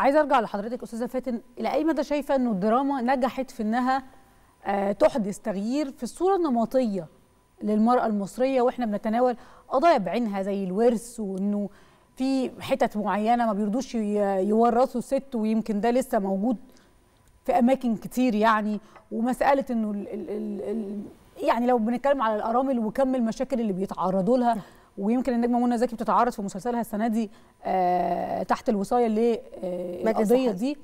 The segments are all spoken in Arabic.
عايزه ارجع لحضرتك استاذه فاتن الى اي مدى شايفه انه الدراما نجحت في انها آه، تحدث تغيير في الصوره النمطيه للمراه المصريه واحنا بنتناول قضايا بعينها زي الورث وانه في حتت معينه ما بيرضوش يورثوا ست ويمكن ده لسه موجود في اماكن كتير يعني ومساله انه يعني لو بنتكلم على الارامل وكم المشاكل اللي بيتعرضوا لها ويمكن النجمه منى زكي بتتعرض في مسلسلها السنه دي آه تحت الوصايه للقضيه آه، دي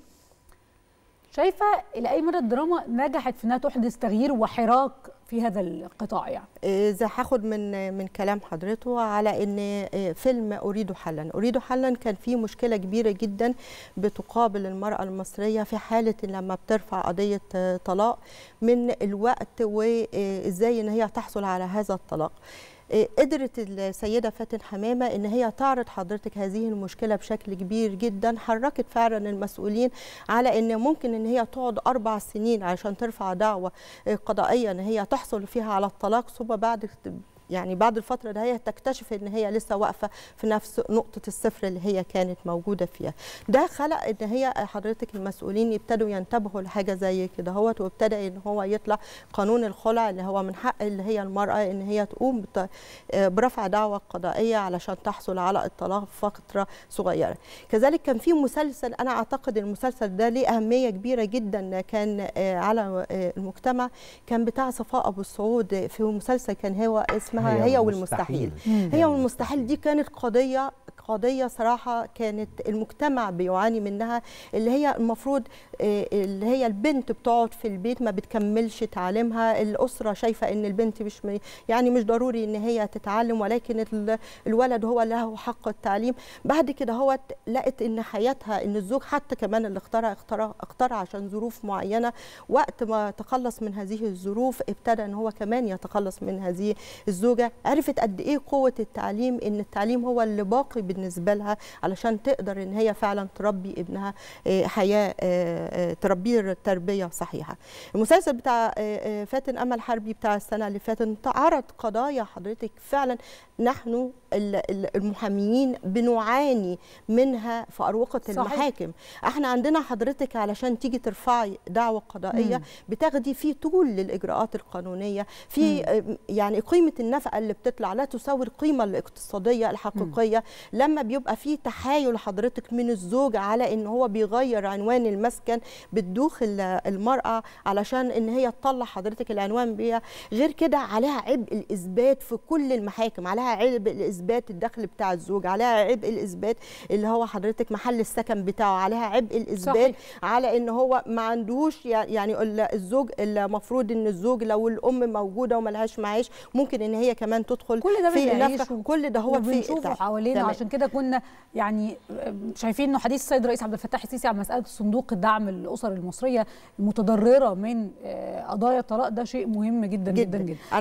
شايفه الى اي مدى الدراما نجحت في انها تحدث تغيير وحراك في هذا القطاع يعني اذا هاخد من من كلام حضرته على ان آه، فيلم اريد حلا اريد حلا كان فيه مشكله كبيره جدا بتقابل المراه المصريه في حاله لما بترفع قضيه آه، طلاق من الوقت وازاي ان هي تحصل على هذا الطلاق إيه، قدرت السيده فاتن حمامه ان هي تعرض حضرتك هذه المشكله بشكل كبير جدا حركت فعلا المسؤولين على ان ممكن ان هي تقعد اربع سنين عشان ترفع دعوه إيه، قضائيه ان هي تحصل فيها على الطلاق ثم بعد يعني بعد الفتره اللي هي تكتشف ان هي لسه واقفه في نفس نقطه الصفر اللي هي كانت موجوده فيها ده خلق ان هي حضرتك المسؤولين يبتدوا ينتبهوا لحاجه زي كده هوت وابتدى ان هو يطلع قانون الخلع اللي هو من حق اللي هي المراه ان هي تقوم آه، برفع دعوه قضائيه علشان تحصل على الطلاق فتره صغيره كذلك كان في مسلسل انا اعتقد المسلسل ده ليه اهميه كبيره جدا كان آه، على آه، المجتمع كان بتاع صفاء ابو السعود في مسلسل كان هو اسمه اسمها هي, هي والمستحيل هي والمستحيل دي كانت قضيه قضيه صراحه كانت المجتمع بيعاني منها اللي هي المفروض آه، اللي هي البنت بتقعد في البيت ما بتكملش تعليمها الاسره شايفه ان البنت مش يعني مش ضروري ان هي تتعلم ولكن الولد هو له حق التعليم بعد كده هو لقت ان حياتها ان الزوج حتى كمان اللي اختارها اختارها اختار عشان ظروف معينه وقت ما تخلص من هذه الظروف ابتدى ان هو كمان يتخلص من هذه الزوجه عرفت قد ايه قوه التعليم ان التعليم هو اللي باقي بالنسبه لها علشان تقدر ان هي فعلا تربي ابنها آه، حياه آه، آه، تربيه تربيه صحيحه المسلسل بتاع فاتن امل حربي بتاع السنه اللي فاتت عرض قضايا حضرتك فعلا نحن المحاميين بنعاني منها في أروقة صحيح. المحاكم احنا عندنا حضرتك علشان تيجي ترفعي دعوة قضائية مم. بتاخدي في طول للإجراءات القانونية في مم. يعني قيمة النفقة اللي بتطلع لا تساوي القيمة الاقتصادية الحقيقية مم. لما بيبقى في تحايل حضرتك من الزوج على ان هو بيغير عنوان المسكن بتدوخ المرأة علشان ان هي تطلع حضرتك العنوان بيها غير كده عليها عبء الإثبات في كل المحاكم عليها عبء الإثبات اثبات الدخل بتاع الزوج عليها عبء الاثبات اللي هو حضرتك محل السكن بتاعه عليها عبء الاثبات صحيح. على ان هو ما عندوش يعني الزوج المفروض ان الزوج لو الام موجوده وما لهاش معاش ممكن ان هي كمان تدخل كل ده في كل ده هو في حوالينا عشان كده كنا يعني شايفين انه حديث السيد الرئيس عبد الفتاح السيسي عن مساله صندوق الدعم الاسر المصريه المتضرره من آه، قضايا الطلاق ده شيء مهم جدا جدا جدا, جداً.